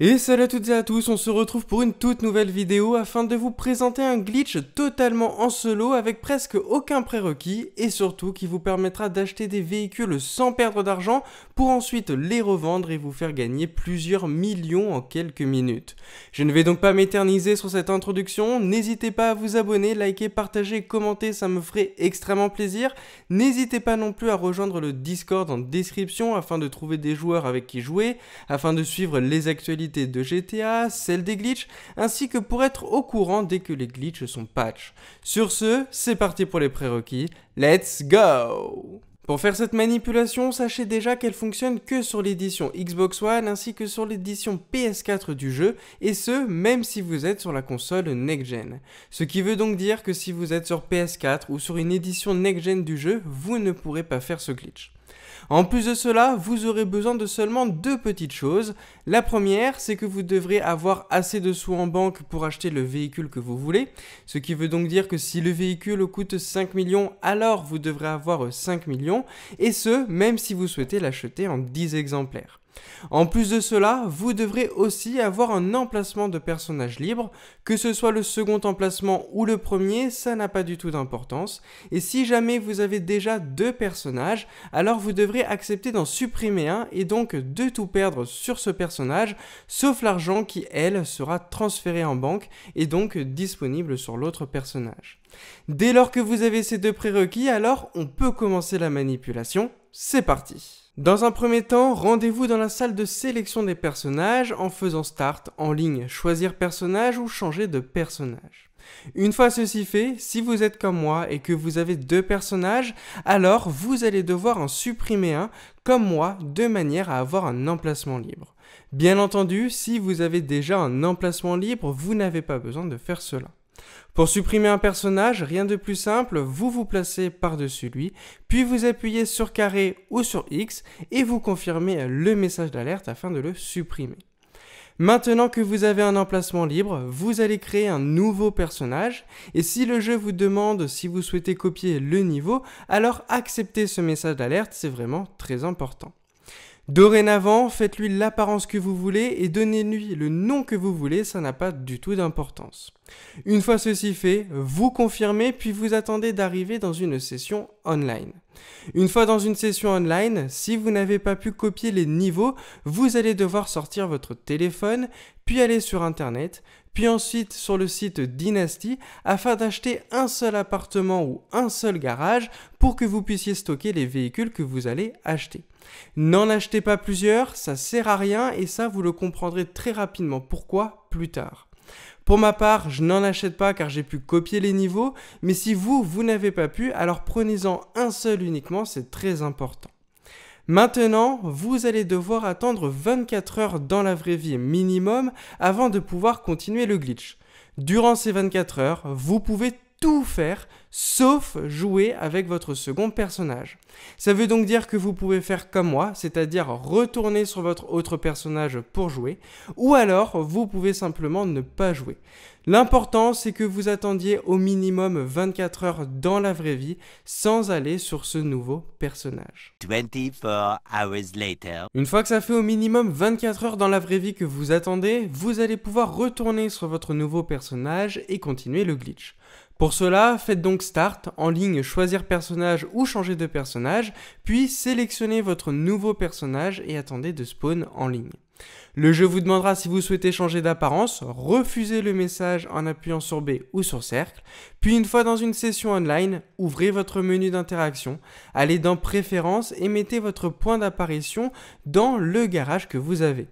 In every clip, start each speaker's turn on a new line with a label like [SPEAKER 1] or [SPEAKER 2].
[SPEAKER 1] Et salut à toutes et à tous, on se retrouve pour une toute nouvelle vidéo afin de vous présenter un glitch totalement en solo avec presque aucun prérequis et surtout qui vous permettra d'acheter des véhicules sans perdre d'argent pour ensuite les revendre et vous faire gagner plusieurs millions en quelques minutes. Je ne vais donc pas m'éterniser sur cette introduction, n'hésitez pas à vous abonner, liker, partager, commenter, ça me ferait extrêmement plaisir. N'hésitez pas non plus à rejoindre le Discord en description afin de trouver des joueurs avec qui jouer, afin de suivre les actualités de GTA, celle des glitches, ainsi que pour être au courant dès que les glitches sont patch. Sur ce, c'est parti pour les prérequis, let's go pour faire cette manipulation, sachez déjà qu'elle fonctionne que sur l'édition Xbox One ainsi que sur l'édition PS4 du jeu, et ce, même si vous êtes sur la console next-gen. Ce qui veut donc dire que si vous êtes sur PS4 ou sur une édition next-gen du jeu, vous ne pourrez pas faire ce glitch. En plus de cela, vous aurez besoin de seulement deux petites choses. La première, c'est que vous devrez avoir assez de sous en banque pour acheter le véhicule que vous voulez, ce qui veut donc dire que si le véhicule coûte 5 millions, alors vous devrez avoir 5 millions, et ce, même si vous souhaitez l'acheter en 10 exemplaires. En plus de cela, vous devrez aussi avoir un emplacement de personnage libre, que ce soit le second emplacement ou le premier, ça n'a pas du tout d'importance, et si jamais vous avez déjà deux personnages, alors vous devrez accepter d'en supprimer un et donc de tout perdre sur ce personnage, sauf l'argent qui, elle, sera transféré en banque et donc disponible sur l'autre personnage. Dès lors que vous avez ces deux prérequis, alors on peut commencer la manipulation, c'est parti dans un premier temps, rendez-vous dans la salle de sélection des personnages en faisant Start en ligne, choisir personnage ou changer de personnage. Une fois ceci fait, si vous êtes comme moi et que vous avez deux personnages, alors vous allez devoir en supprimer un, comme moi, de manière à avoir un emplacement libre. Bien entendu, si vous avez déjà un emplacement libre, vous n'avez pas besoin de faire cela. Pour supprimer un personnage, rien de plus simple, vous vous placez par-dessus lui, puis vous appuyez sur carré ou sur X et vous confirmez le message d'alerte afin de le supprimer. Maintenant que vous avez un emplacement libre, vous allez créer un nouveau personnage et si le jeu vous demande si vous souhaitez copier le niveau, alors acceptez ce message d'alerte, c'est vraiment très important. Dorénavant, faites-lui l'apparence que vous voulez et donnez-lui le nom que vous voulez, ça n'a pas du tout d'importance. Une fois ceci fait, vous confirmez puis vous attendez d'arriver dans une session online. Une fois dans une session online, si vous n'avez pas pu copier les niveaux, vous allez devoir sortir votre téléphone, puis aller sur Internet, puis ensuite sur le site Dynasty afin d'acheter un seul appartement ou un seul garage pour que vous puissiez stocker les véhicules que vous allez acheter. N'en achetez pas plusieurs, ça sert à rien et ça vous le comprendrez très rapidement pourquoi plus tard. Pour ma part, je n'en achète pas car j'ai pu copier les niveaux, mais si vous, vous n'avez pas pu, alors prenez-en un seul uniquement, c'est très important. Maintenant, vous allez devoir attendre 24 heures dans la vraie vie minimum avant de pouvoir continuer le glitch. Durant ces 24 heures, vous pouvez tout faire sauf jouer avec votre second personnage. Ça veut donc dire que vous pouvez faire comme moi, c'est-à-dire retourner sur votre autre personnage pour jouer, ou alors vous pouvez simplement ne pas jouer. L'important c'est que vous attendiez au minimum 24 heures dans la vraie vie sans aller sur ce nouveau personnage. Une fois que ça fait au minimum 24 heures dans la vraie vie que vous attendez, vous allez pouvoir retourner sur votre nouveau personnage et continuer le glitch. Pour cela, faites donc Start, en ligne Choisir personnage ou changer de personnage, puis sélectionnez votre nouveau personnage et attendez de spawn en ligne. Le jeu vous demandera si vous souhaitez changer d'apparence, refusez le message en appuyant sur B ou sur cercle, puis une fois dans une session online, ouvrez votre menu d'interaction, allez dans Préférences et mettez votre point d'apparition dans le garage que vous avez.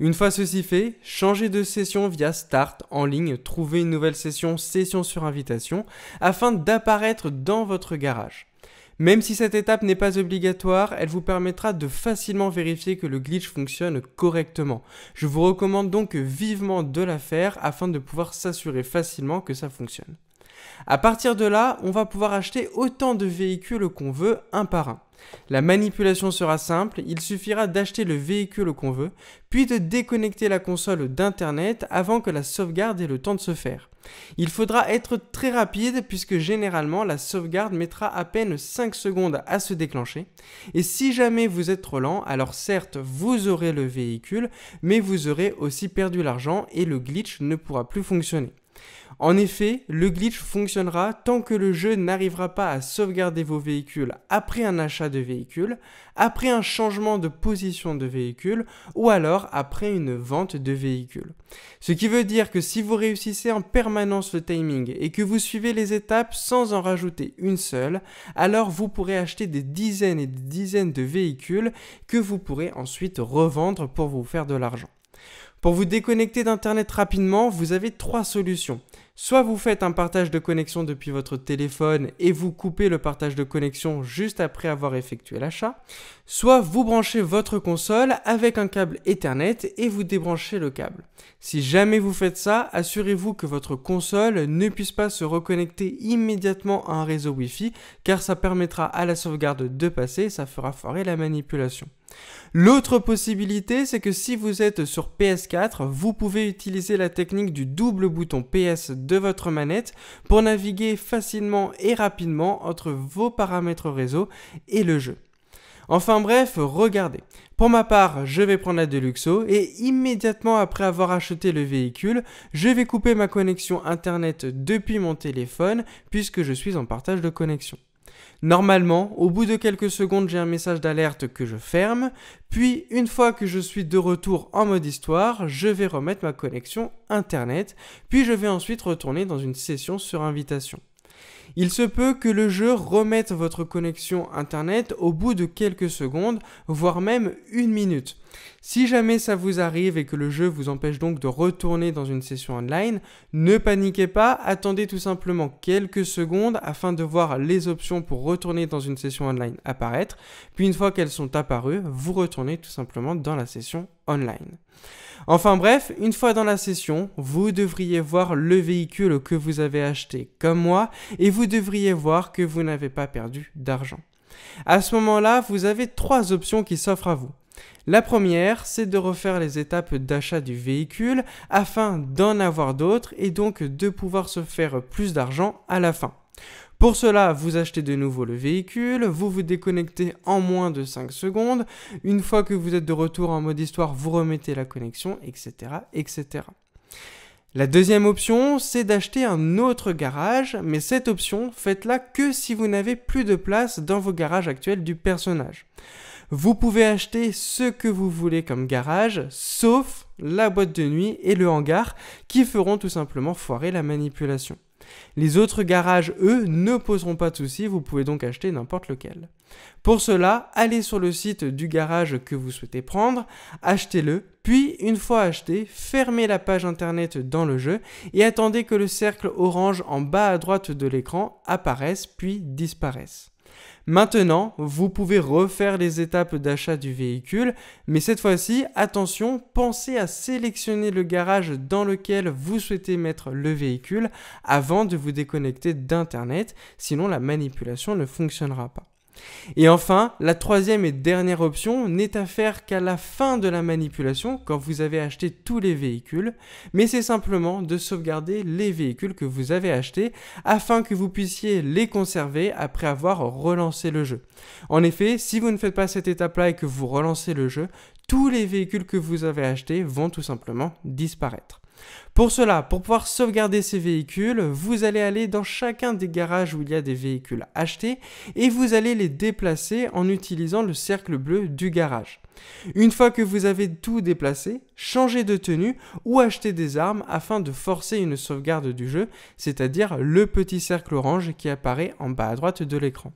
[SPEAKER 1] Une fois ceci fait, changez de session via Start en ligne, trouvez une nouvelle session Session sur invitation afin d'apparaître dans votre garage. Même si cette étape n'est pas obligatoire, elle vous permettra de facilement vérifier que le glitch fonctionne correctement. Je vous recommande donc vivement de la faire afin de pouvoir s'assurer facilement que ça fonctionne. À partir de là, on va pouvoir acheter autant de véhicules qu'on veut un par un. La manipulation sera simple, il suffira d'acheter le véhicule qu'on veut, puis de déconnecter la console d'Internet avant que la sauvegarde ait le temps de se faire. Il faudra être très rapide puisque généralement la sauvegarde mettra à peine 5 secondes à se déclencher. Et si jamais vous êtes trop lent, alors certes vous aurez le véhicule, mais vous aurez aussi perdu l'argent et le glitch ne pourra plus fonctionner. En effet, le glitch fonctionnera tant que le jeu n'arrivera pas à sauvegarder vos véhicules après un achat de véhicule, après un changement de position de véhicule ou alors après une vente de véhicule. Ce qui veut dire que si vous réussissez en permanence le timing et que vous suivez les étapes sans en rajouter une seule, alors vous pourrez acheter des dizaines et des dizaines de véhicules que vous pourrez ensuite revendre pour vous faire de l'argent. Pour vous déconnecter d'Internet rapidement, vous avez trois solutions. Soit vous faites un partage de connexion depuis votre téléphone et vous coupez le partage de connexion juste après avoir effectué l'achat, soit vous branchez votre console avec un câble Ethernet et vous débranchez le câble. Si jamais vous faites ça, assurez-vous que votre console ne puisse pas se reconnecter immédiatement à un réseau Wi-Fi car ça permettra à la sauvegarde de passer et ça fera foirer la manipulation. L'autre possibilité, c'est que si vous êtes sur PS4, vous pouvez utiliser la technique du double bouton PS de votre manette pour naviguer facilement et rapidement entre vos paramètres réseau et le jeu. Enfin bref, regardez. Pour ma part, je vais prendre la Deluxo et immédiatement après avoir acheté le véhicule, je vais couper ma connexion internet depuis mon téléphone puisque je suis en partage de connexion. Normalement, au bout de quelques secondes, j'ai un message d'alerte que je ferme, puis une fois que je suis de retour en mode histoire, je vais remettre ma connexion Internet, puis je vais ensuite retourner dans une session sur invitation. Il se peut que le jeu remette votre connexion Internet au bout de quelques secondes, voire même une minute. Si jamais ça vous arrive et que le jeu vous empêche donc de retourner dans une session online, ne paniquez pas, attendez tout simplement quelques secondes afin de voir les options pour retourner dans une session online apparaître, puis une fois qu'elles sont apparues, vous retournez tout simplement dans la session online. Enfin bref, une fois dans la session, vous devriez voir le véhicule que vous avez acheté comme moi et vous devriez voir que vous n'avez pas perdu d'argent. À ce moment-là, vous avez trois options qui s'offrent à vous. La première, c'est de refaire les étapes d'achat du véhicule afin d'en avoir d'autres et donc de pouvoir se faire plus d'argent à la fin. Pour cela, vous achetez de nouveau le véhicule, vous vous déconnectez en moins de 5 secondes, une fois que vous êtes de retour en mode histoire, vous remettez la connexion, etc. etc. La deuxième option, c'est d'acheter un autre garage, mais cette option, faites-la que si vous n'avez plus de place dans vos garages actuels du personnage. Vous pouvez acheter ce que vous voulez comme garage, sauf la boîte de nuit et le hangar, qui feront tout simplement foirer la manipulation. Les autres garages, eux, ne poseront pas de soucis, vous pouvez donc acheter n'importe lequel. Pour cela, allez sur le site du garage que vous souhaitez prendre, achetez-le, puis une fois acheté, fermez la page internet dans le jeu et attendez que le cercle orange en bas à droite de l'écran apparaisse puis disparaisse. Maintenant, vous pouvez refaire les étapes d'achat du véhicule, mais cette fois-ci, attention, pensez à sélectionner le garage dans lequel vous souhaitez mettre le véhicule avant de vous déconnecter d'Internet, sinon la manipulation ne fonctionnera pas. Et enfin, la troisième et dernière option n'est à faire qu'à la fin de la manipulation, quand vous avez acheté tous les véhicules, mais c'est simplement de sauvegarder les véhicules que vous avez achetés afin que vous puissiez les conserver après avoir relancé le jeu. En effet, si vous ne faites pas cette étape-là et que vous relancez le jeu, tous les véhicules que vous avez achetés vont tout simplement disparaître. Pour cela, pour pouvoir sauvegarder ces véhicules, vous allez aller dans chacun des garages où il y a des véhicules achetés et vous allez les déplacer en utilisant le cercle bleu du garage. Une fois que vous avez tout déplacé, changez de tenue ou achetez des armes afin de forcer une sauvegarde du jeu, c'est-à-dire le petit cercle orange qui apparaît en bas à droite de l'écran.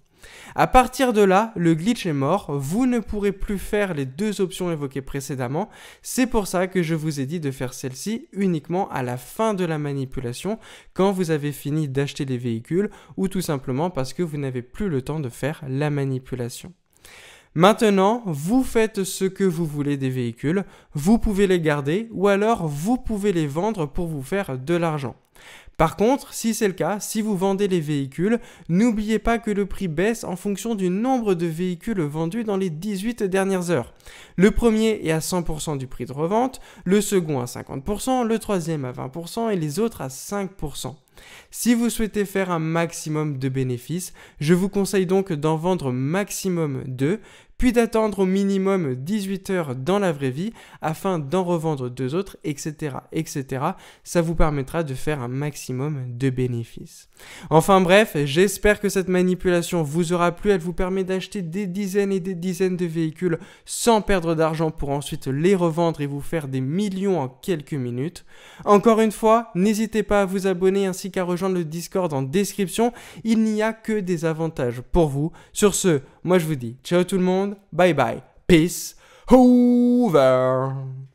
[SPEAKER 1] À partir de là, le glitch est mort, vous ne pourrez plus faire les deux options évoquées précédemment, c'est pour ça que je vous ai dit de faire celle-ci uniquement à la fin de la manipulation, quand vous avez fini d'acheter les véhicules, ou tout simplement parce que vous n'avez plus le temps de faire la manipulation. Maintenant, vous faites ce que vous voulez des véhicules, vous pouvez les garder ou alors vous pouvez les vendre pour vous faire de l'argent. Par contre, si c'est le cas, si vous vendez les véhicules, n'oubliez pas que le prix baisse en fonction du nombre de véhicules vendus dans les 18 dernières heures. Le premier est à 100% du prix de revente, le second à 50%, le troisième à 20% et les autres à 5%. Si vous souhaitez faire un maximum de bénéfices, je vous conseille donc d'en vendre maximum 2, puis d'attendre au minimum 18 heures dans la vraie vie afin d'en revendre deux autres, etc., etc. Ça vous permettra de faire un maximum de bénéfices. Enfin bref, j'espère que cette manipulation vous aura plu. Elle vous permet d'acheter des dizaines et des dizaines de véhicules sans perdre d'argent pour ensuite les revendre et vous faire des millions en quelques minutes. Encore une fois, n'hésitez pas à vous abonner ainsi qu'à rejoindre le Discord en description. Il n'y a que des avantages pour vous. Sur ce, moi, je vous dis ciao tout le monde. Bye bye. Peace. Hoover.